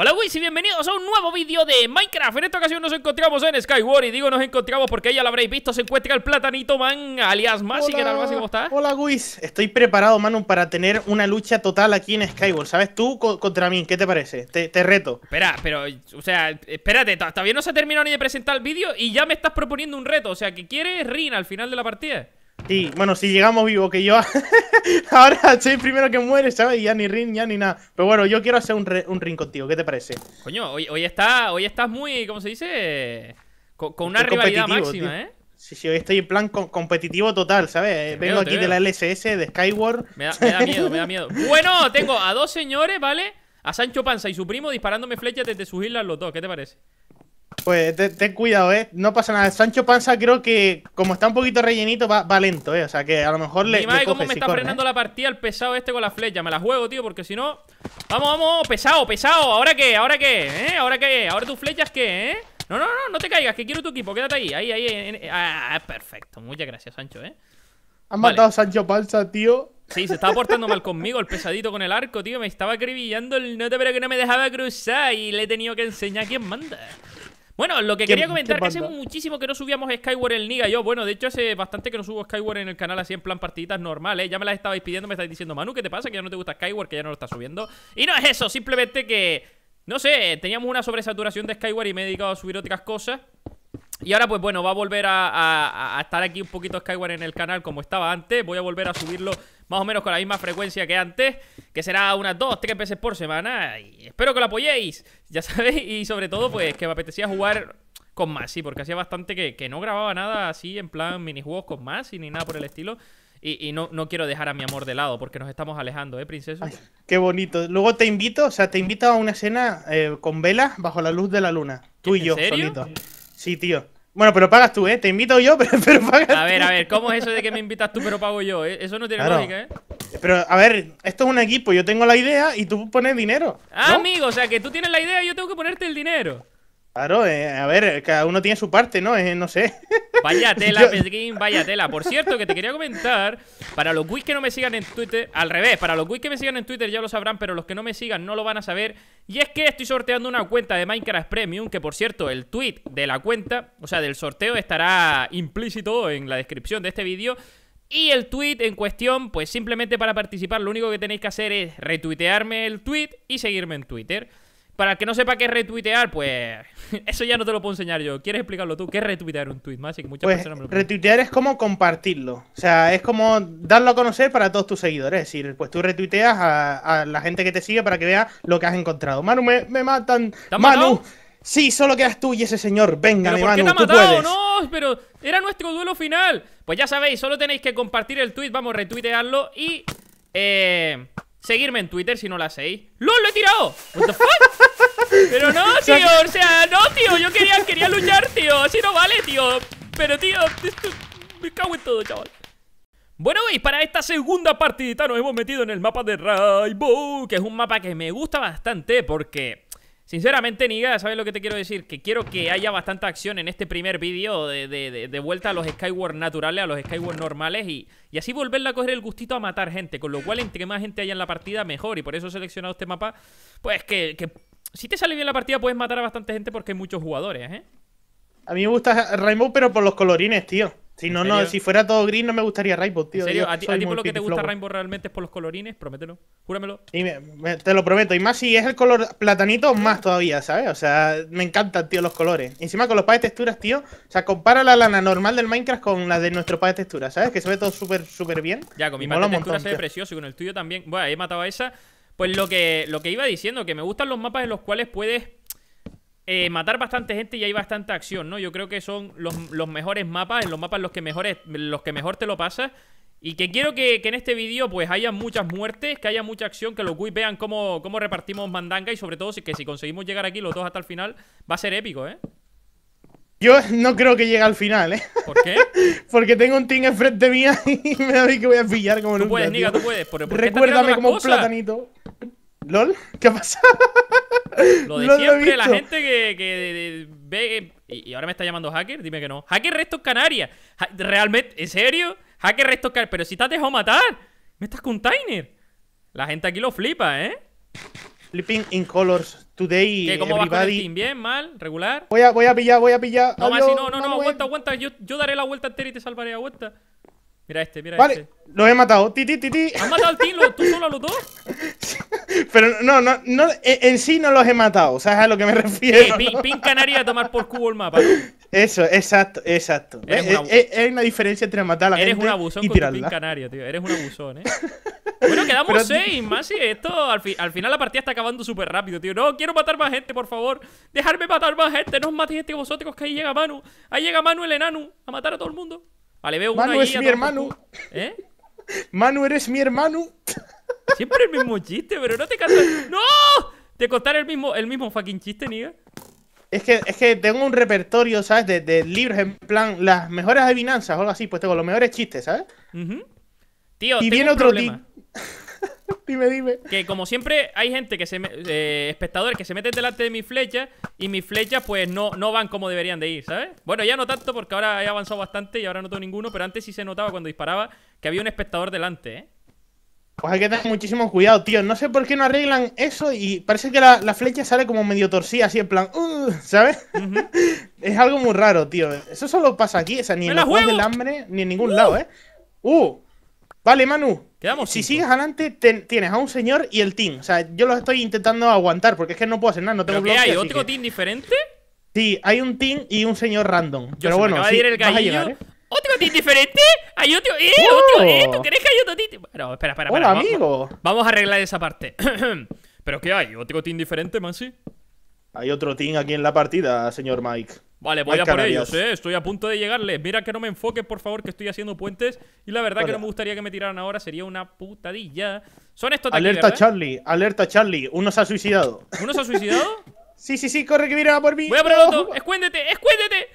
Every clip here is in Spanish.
Hola Wiz y bienvenidos a un nuevo vídeo de Minecraft En esta ocasión nos encontramos en Skyward Y digo nos encontramos porque ya lo habréis visto Se encuentra el platanito man, alias Masi ¿Cómo estás? Hola Wiz, estoy preparado Manu para tener una lucha total aquí en Skyward ¿Sabes tú contra mí? ¿Qué te parece? Te, te, reto Espera, pero, o sea, espérate Todavía no se ha terminado ni de presentar el vídeo Y ya me estás proponiendo un reto O sea, que quieres Rin al final de la partida y bueno, si llegamos vivo, que yo ahora soy el primero que muere, ¿sabes? ya ni ring, ya ni nada. Pero bueno, yo quiero hacer un, ring contigo, ¿qué te parece? Coño, hoy, está, hoy estás muy, ¿cómo se dice? Con, una rivalidad máxima, ¿eh? Sí, sí, hoy estoy en plan competitivo total, ¿sabes? Vengo aquí de la LSS, de Skyward. Me da, miedo, me da miedo. Bueno, tengo a dos señores, ¿vale? A Sancho Panza y su primo disparándome flechas desde sus islas los dos, ¿qué te parece? Pues ten, cuidado, ¿eh? No pasa nada. Sancho Panza creo que, como está un poquito rellenito, va, lento, ¿eh? O sea, que a lo mejor le. Y más cómo me está frenando eh. la partida el pesado este con la flecha. Me la juego, tío, porque si no. Vamos, vamos, pesado, pesado. ¿Ahora qué? ¿Ahora qué? ¿Eh? ¿Ahora qué? ¿Ahora tus flechas qué? ¿Eh? No, no, no, no te caigas, que quiero tu equipo. Quédate ahí, ahí, ahí. Ah, perfecto. Muchas gracias, Sancho, ¿eh? Han matado a Sancho Panza, tío. Sí, se estaba portando mal conmigo, el pesadito con el arco, tío. Me estaba acribillando el nota, pero que no me dejaba cruzar. Y le he tenido que enseñar quién manda. Bueno, lo que quería comentar, es que hace muchísimo que no subíamos Skyward el Niga yo. Bueno, de hecho hace bastante que no subo Skyward en el canal así en plan partiditas normales. Ya me las estabais pidiendo, me estáis diciendo, Manu, ¿qué te pasa? Que ya no te gusta Skyward, que ya no lo estás subiendo. Y no es eso, simplemente que, no sé, teníamos una sobresaturación de Skyward y me he dedicado a subir otras cosas. Y ahora pues bueno, va a volver a, a estar aquí un poquito Skyward en el canal como estaba antes. Voy a volver a subirlo más o menos con la misma frecuencia que antes, que será unas dos, tres veces por semana. Y espero que lo apoyéis, ya sabéis, y sobre todo, pues que me apetecía jugar con más, sí, porque hacía bastante que, no grababa nada así, en plan minijuegos con más y ni nada por el estilo. Y, no, no quiero dejar a mi amor de lado porque nos estamos alejando, ¿eh, princesa? qué bonito. Luego te invito, o sea, te invito a una cena eh, con velas bajo la luz de la luna. Tú y yo, solito. Sí, tío. Bueno, pero pagas tú, ¿eh? Te invito yo, pero, pero pagas A ver, a ver, ¿cómo es eso de que me invitas tú, pero pago yo? Eh, eso no tiene lógica, ¿eh? Pero, a ver, esto es un equipo, yo tengo la idea y tú pones dinero. Ah, amigo, o sea que tú tienes la idea y yo tengo que ponerte el dinero. Claro, eh, a ver, eh, cada uno tiene su parte, ¿no? Eh, no sé. Vaya tela, vaya tela. Por cierto, que te quería comentar, para los que no me sigan en Twitter, al revés, para los que me sigan en Twitter ya lo sabrán, pero los que no me sigan no lo van a saber. Y es que estoy sorteando una cuenta de Minecraft Premium, que por cierto, el tweet de la cuenta, o sea, del sorteo estará implícito en la descripción de este vídeo. Y el tweet en cuestión, pues simplemente para participar, lo único que tenéis que hacer es retuitearme el tweet y seguirme en Twitter. Para el que no sepa qué es retuitear, pues eso ya no te lo puedo enseñar yo. ¿Quieres explicarlo tú? ¿Qué es retuitear un tweet más? Que muchas pues, personas me lo retuitear es como compartirlo. O sea, es como darlo a conocer para todos tus seguidores. Es decir, pues tú retuiteas a, la gente que te sigue para que vea lo que has encontrado. Manu, me, matan. Manu. Sí, solo quedas tú y ese señor. Venga, Manu, qué te ha No, pero era nuestro duelo final. Pues ya sabéis, solo tenéis que compartir el tweet, vamos, retuitearlo y eh Seguirme en Twitter si no la hacéis. lo he tirado! ¿What the fuck? Pero no, tío, o sea, no, tío. Yo quería, quería luchar, tío. Así no vale, tío. Pero, tío, me cago en todo, chaval. Bueno, y para esta segunda partidita nos hemos metido en el mapa de Rainbow, que es un mapa que me gusta bastante porque Sinceramente, Niga, ¿sabes lo que te quiero decir? Que quiero que haya bastante acción en este primer vídeo de, vuelta a los Skyward naturales, a los Skyward normales y, así volverle a coger el gustito a matar gente. Con lo cual, entre más gente haya en la partida, mejor. Y por eso he seleccionado este mapa. Pues que, que si te sale bien la partida, puedes matar a bastante gente porque hay muchos jugadores, ¿eh? A mí me gusta Rainbow, pero por los colorines, tío. Si no, no, si fuera todo gris no me gustaría Rainbow, tío. ¿En serio? ¿A ti, por lo que te gusta Rainbow realmente es por los colorines? Promételo. Júramelo. te lo prometo. Y más si es el color platanito, mm. más todavía, ¿sabes? O sea, me encantan, tío, los colores. Encima con los pads de texturas, tío. O sea, compara la lana normal del Minecraft con la de nuestro pad de texturas, ¿sabes? Que se ve todo súper, súper bien. Ya, con mi pad de texturas se ve precioso y con el tuyo también. Bueno, he matado a esa. Pues lo que, lo que iba diciendo, que me gustan los mapas en los cuales puedes eh, matar bastante gente y hay bastante acción, ¿no? Yo creo que son los, mejores mapas, en los mapas los que, los que mejor te lo pasas. Y que quiero que, en este vídeo pues haya muchas muertes, que haya mucha acción, que los guis vean cómo, repartimos mandanga y sobre todo que si conseguimos llegar aquí los dos hasta el final, va a ser épico, ¿eh? Yo no creo que llegue al final, ¿eh? ¿Por qué? Porque tengo un team enfrente mía y me da que voy a pillar como tú Puedes, Niga, tú puedes, Recuérdame como un platanito. ¿LOL? ¿Qué ha pasado? Lo de siempre, la gente que, que ve. Eh, y, y, ahora me está llamando hacker, dime que no. Hacker Restos Canarias. ¿Realmente? ¿En serio? Hacker Restos Canarias. Pero si te has dejado matar. Me estás con Tainer. La gente aquí lo flipa, ¿eh? Flipping in colors today. ¿Qué, ¿Cómo everybody... va con el team? ¿Bien? ¿Mal? ¿Regular? Voy a, voy a pillar, voy a pillar. No, no, no, no, aguanta, aguanta. Yo, daré la vuelta entera y te salvaré, a aguanta. Mira este, mira vale. este. Lo he matado. Ti, ti, ti, ti. ¿Has matado al team tú solo a los dos? Pero no, no, no, e, en sí no los he matado, ¿sabes a lo que me eh, refiero? pin, Canaria a tomar por cubo el mapa. Eso, exacto, exacto. Es una... hay una diferencia entre matar a la Eres gente un abusón y Con tu pin canario, tío. Eres un abusón, ¿eh? bueno, quedamos seis, más y esto al, final la partida está acabando súper rápido, tío. No, quiero matar más gente, por favor. Dejarme matar más gente. No os matéis este vosotros que ahí llega Manu. Ahí llega Manu el enano a matar a todo el mundo. Vale, veo Manu es mi hermano. ¿Eh? Manu, eres mi hermano. Siempre el mismo chiste, pero no te cansas. ¡No! ¿Te contar el mismo, el mismo fucking chiste, niga? Es que, es que tengo un repertorio, ¿sabes? De, libros en plan las mejores adivinanzas o algo así. Pues tengo los mejores chistes, ¿sabes? Uh Tío, y tengo viene un otro problema. dime, dime. Que como siempre hay gente que se... Eh, espectadores que se meten delante de mi flecha y mis flechas pues no, no van como deberían de ir, ¿sabes? Bueno, ya no tanto porque ahora he avanzado bastante y ahora no tengo ninguno, pero antes sí se notaba cuando disparaba que había un espectador delante, ¿eh? Pues hay que tener muchísimo cuidado, tío. No sé por qué no arreglan eso y parece que la, flecha sale como medio torcida, así en plan, ¿sabes? es algo muy raro, tío. Eso solo pasa aquí, o sea, ni en la juegos del hambre, ni en ningún ¡Uh! lado, ¿eh? Uh, vale, Manu. Quedamos si sigues adelante, tienes a un señor y el team. O sea, yo los estoy intentando aguantar porque es que no puedo hacer nada, no tengo bloque, qué hay? ¿Otro team diferente? Sí, hay un team y un señor random. pero bueno, ir el ¿Otro team diferente? ¿Hay otro? ¿Eh? ¿Otro? ¿Eh? ¡Oh! ¿Tú crees que hay otro tío? Bueno, espera, espera, espera. amigo. Vamos a arreglar esa parte. ¿Pero qué hay? ¿Otro team diferente, Mansi? Hay otro team aquí en la partida, señor Mike. Vale, voy a por ellos, eh. Estoy a punto de llegarles. Mira que no me enfoques, por favor, que estoy haciendo puentes. Y la verdad que no me gustaría que me tiraran ahora. Sería una putadilla. Son estos Alerta, Charlie. Alerta, Charlie. Uno se ha suicidado. ¿Uno se ha suicidado? sí, sí, sí. Corre que viene a por mí. Voy a por Escuéndete, escuéndete.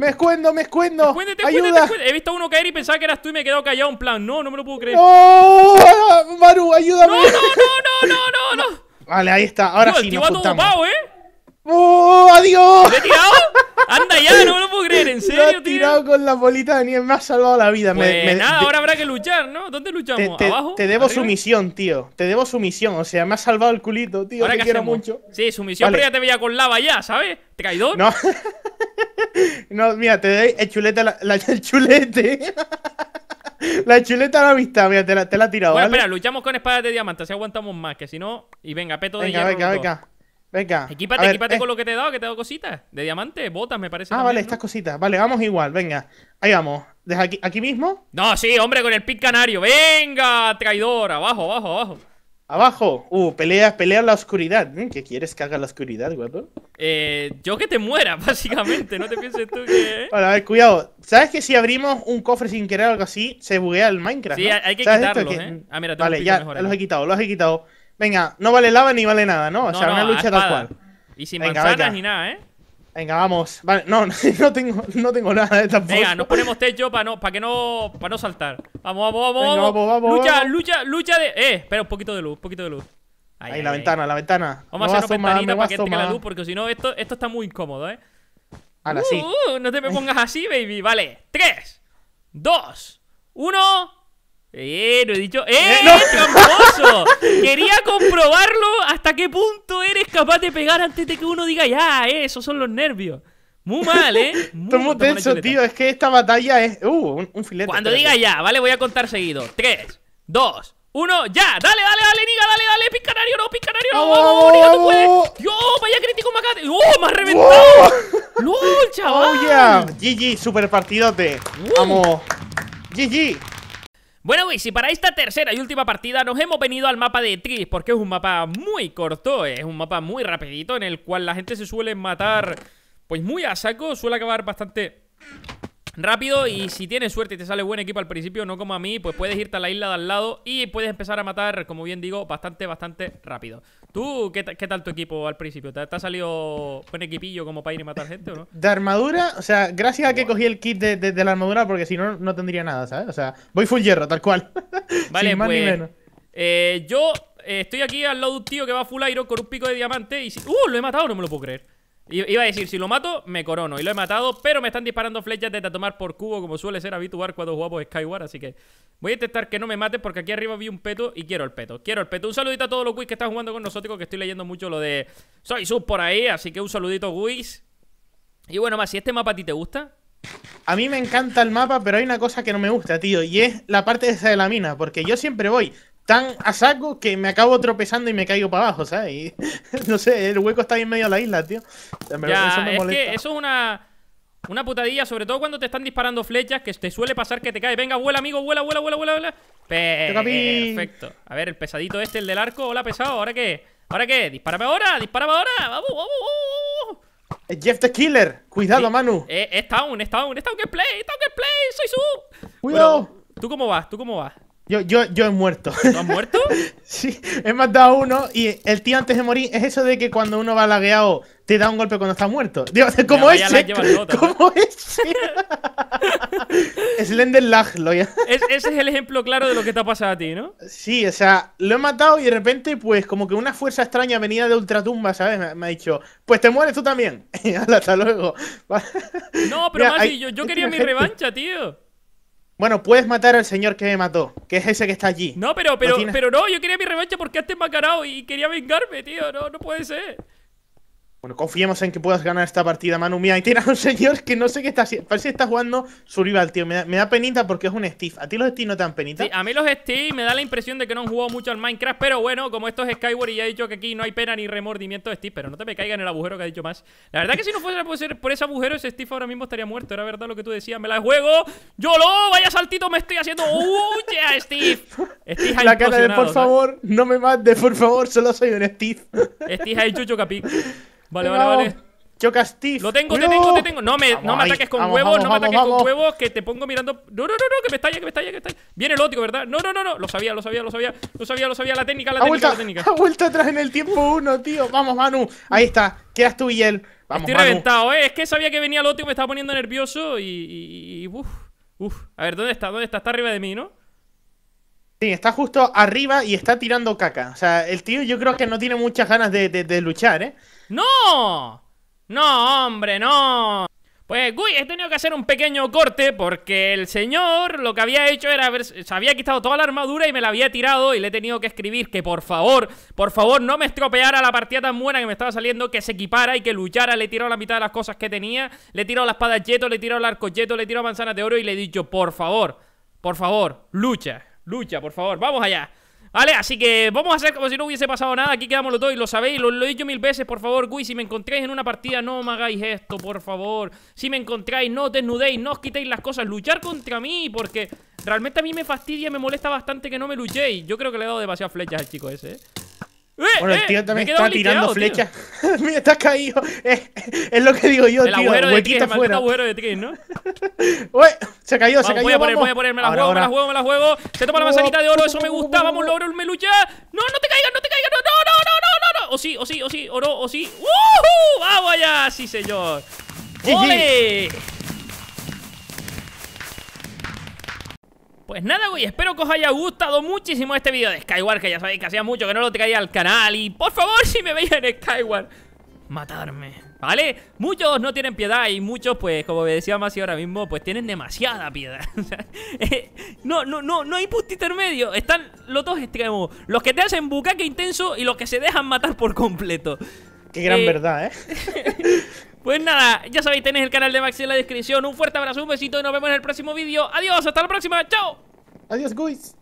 Me escuendo, me escuendo. ayuda. He visto a uno caer y pensaba que eras tú y me he quedado callado en plan. No, no me lo puedo creer. ¡No! Maru, ayúdame. No, no, no, no, no, no. Vale, ahí está. Ahora sí, nos juntamos. Ocupado, ¿eh? ¡Oh, adiós! ¿Te he tirado? Anda ya, no me lo puedo creer, en serio, tío. He tirado con la bolita de nieve, me ha salvado la vida. Pues me, nada, ahora habrá que luchar, ¿no? ¿Dónde luchamos? ¿Abajo? Te debo sumisión, tío. Te debo sumisión, o sea, me ha salvado el culito, tío. Ahora que quiero mucho. Sí, sumisión, vale. pero ya te veía con lava ya, ¿sabes? Traidor. No. No, mira, te doy el chulete, la, el chulete. La chuleta a la vista, mira, te la, te la tirado. Bueno, espera, luchamos con espadas de diamante, así aguantamos más, que si no. Y venga, peto de venga, Venga, venga, venga. Equípate, equípate con lo que te he dado, que te he dado cositas. De diamante, botas, me parece. Ah, vale, estas cositas. Vale, vamos igual, venga. Ahí vamos. aquí, aquí mismo? No, sí, hombre, con el pic canario. Venga, traidor, abajo, abajo, abajo. Abajo. Uh, pelea, pelea la oscuridad. Mm, ¿Qué quieres que haga la oscuridad, guapo? Eh, yo que te muera, básicamente. No te pienses tú que. Eh. a ver, cuidado. ¿Sabes que si abrimos un cofre sin querer o algo así, se buguea el Minecraft? Sí, hay que quitarlos, ¿eh? Mm, ah, mira, tengo Vale, ya, mejor, los he quitado, los he quitado. Venga, no vale lava ni vale nada, ¿no? O sea, una lucha tal cual. Y sin manzanas ni nada, ¿eh? Venga, vamos. Vale, no, no tengo, no tengo nada de tampoco. Venga, nos ponemos techo para no, para que no, para no saltar. Vamos, vamos, vamos, Lucha, lucha, lucha de. Eh, espera, un poquito de luz, un poquito de luz. Ahí, ahí la ventana, la ventana. Vamos a hacer una ventanita para que tenga la luz, porque si no, esto, esto está muy incómodo, eh. Ahora sí. Uh, uh, no te me pongas así, baby. Vale, 3, 2, 1. Eh, lo he dicho. ¡Eh, eh tramposo! Quería comprobarlo hasta qué punto eres capaz de pegar antes de que uno diga, ya, eh, esos son los nervios. Muy mal, ¿eh? Muy tenso, tío. Es que esta batalla es. Uh, un, filete. Cuando diga ya, vale, voy a contar seguido. Tres, dos, uno ya. Dale, dale, dale, Niga, dale, dale. Picanario, no, picanario, no. Vamos, Niga, tú puedes. Yo, vaya crítico, Macate. ¡Oh, me ha reventado! No, oh, chaval! GG, super partidote. Uh. Vamos. GG. Bueno, güey, si para esta tercera y última partida nos hemos venido al mapa de Tris, porque es un mapa muy corto, es un mapa muy rapidito en el cual la gente se suele matar pues muy a saco, suele acabar bastante rápido y si tienes suerte y te sale buen equipo al principio, no como a mí, pues puedes irte a la isla de al lado y puedes empezar a matar, como bien digo, bastante, bastante rápido. ¿Tú qué, qué tal tu equipo al principio? ¿Te, ha salido buen equipillo como para ir y matar gente o no? De armadura, o sea, gracias a que cogí el kit de, la armadura porque si no, no tendría nada, ¿sabes? O sea, voy full hierro, tal cual. Vale, pues, eh, yo eh, estoy aquí al lado de un tío que va full iron con un pico de diamante y... Si... ¡Uh! Lo he matado, no me lo puedo creer. Iba a decir, si lo mato, me corono. Y lo he matado, pero me están disparando flechas desde a tomar por cubo, como suele ser habitual cuando jugamos Skyward. Así que voy a intentar que no me mate porque aquí arriba vi un peto y quiero el peto. Quiero el peto. Un saludito a todos los wiz que están jugando con nosotros, que estoy leyendo mucho lo de Soy sus por ahí. Así que un saludito, wiz Y bueno, más, si este mapa a ti te gusta, a mí me encanta el mapa, pero hay una cosa que no me gusta, tío, y es la parte esa de la mina, porque yo siempre voy tan a saco que me acabo tropezando y me caigo para abajo, ¿sabes? Y, no sé, el hueco está ahí en medio de la isla, tío. ya, eso es que eso es una... Una putadilla, sobre todo cuando te están disparando flechas, que te suele pasar que te cae. Venga, vuela, amigo, vuela, vuela, vuela, vuela, vuela. Perfecto. A ver, el pesadito este, el del arco. Hola, pesado. ¿Ahora qué? ¿Ahora qué? Dispárame ahora, dispárame ahora. Vamos, vamos, vamos. Eh, Jeff the Killer. Cuidado, Manu. Eh, eh, está es está es está es down que play, es aún que play. Soy su. Cuidado. ¿Tú cómo vas? ¿Tú cómo vas? Yo, yo, yo he muerto. ¿Lo has muerto? sí, he matado a uno y el tío antes de morir es eso de que cuando uno va lagueado te da un golpe cuando está muerto. Digo, ¿cómo es? ¿Cómo es? Slender lag, lo ya. ese es el ejemplo claro de lo que te ha pasado a ti, ¿no? Sí, o sea, lo he matado y de repente, pues, como que una fuerza extraña Venía de ultratumba, ¿sabes? Me, ha dicho, pues te mueres tú también. Hasta luego. no, pero yo, quería mi revancha, tío. Bueno, puedes matar al señor que me mató, que es ese que está allí. No, pero, pero, no pero no, yo quería mi revancha porque antes me y quería vengarme, tío. No, no puede ser. Bueno, confiemos en que puedas ganar esta partida, Manu. Mira, ahí a un señor que no sé qué está haciendo. Parece que está jugando Survival, tío. Me da, penita porque es un Steve. ¿A ti los Steve no te dan penita? Sí, a mí los Steve me da la impresión de que no han jugado mucho al Minecraft. Pero bueno, como esto es Skyward y ya he dicho que aquí no hay pena ni remordimiento de Steve. Pero no te me caiga en el agujero que ha dicho más. La verdad que si no fuera por ese agujero, ese Steve ahora mismo estaría muerto. Era verdad lo que tú decías. Me la juego. ¡Yolo! ¡Vaya saltito! Me estoy haciendo. ¡Uy, Steve! Steve ha la de por favor, no me mates, por favor. Solo soy un Steve. Steve ha hecho chocapic. Vale, vale, vale. Yo castigo. Lo tengo, te tengo, te tengo. No me, no me ataques con huevos, no me ataques con huevos, que te pongo mirando. No, no, no, no, que me estalla, que me estalla, que me Viene el ótico, ¿verdad? No, no, no, no. Lo sabía, lo sabía, lo sabía. Lo sabía, lo sabía. La técnica, la técnica, la técnica. Ha vuelto atrás en el tiempo uno, tío. Vamos, Manu. Ahí está. Quedas tú y él. Estoy reventado, eh. Es que sabía que venía el ótico, me estaba poniendo nervioso y. y, uf, uf. A ver, ¿dónde está? ¿Dónde está? Está arriba de mí, ¿no? Sí, está justo arriba y está tirando caca. O sea, el tío yo creo que no tiene muchas ganas de, luchar, ¿eh? ¡No! ¡No, hombre, no! Pues, uy, he tenido que hacer un pequeño corte porque el señor lo que había hecho era haber, se había quitado toda la armadura y me la había tirado y le he tenido que escribir que por favor, por favor no me estropeara la partida tan buena que me estaba saliendo, que se equipara y que luchara, le he tirado la mitad de las cosas que tenía, le he tirado la espada yeto, le he tirado el arco yeto, le he tirado manzanas de oro y le he dicho, por favor, por favor, lucha. Lucha, por favor, vamos allá Vale, así que vamos a hacer como si no hubiese pasado nada Aquí quedamos los dos y lo sabéis, lo, lo he dicho mil veces Por favor, Gui, si me encontráis en una partida No me hagáis esto, por favor Si me encontráis, no os desnudéis, no os quitéis las cosas Luchar contra mí, porque Realmente a mí me fastidia, me molesta bastante que no me luchéis Yo creo que le he dado demasiadas flechas al chico ese, ¿eh? Eh, bueno, el eh, tío también está tirando flechas. Mira, estás caído. Es, lo que digo yo, el tío. Agujero de Chris, fuera. agujero de ¿no? se cayó, se cayó. Voy a, poner, voy a me la juego, me la juego, me la juego. Se toma la manzanita de oro, eso me gusta. Vamos, logro el lucha. No, no te caigas, no te caigas. No, no, no, no, no, no. O sí, o sí, o sí, oro, o sí. ¡Uh! ¡Vamos allá! Sí, señor. ¡Ole! Pues nada, güey, espero que os haya gustado muchísimo este vídeo de Skyward, que ya sabéis que hacía mucho que no lo traía al canal. Y por favor, si me veis en Skyward, matarme, ¿vale? Muchos no tienen piedad y muchos, pues, como decía Masi ahora mismo, pues tienen demasiada piedad. Eh, no, no, no, no hay punto intermedio. Están los dos extremos. Los que te hacen bucaque intenso y los que se dejan matar por completo. Qué gran eh, verdad, ¿eh? Pues nada, ya sabéis, tenéis el canal de Maxi en la descripción. Un fuerte abrazo, un besito y nos vemos en el próximo vídeo. Adiós, hasta la próxima, chao. Adiós, guys.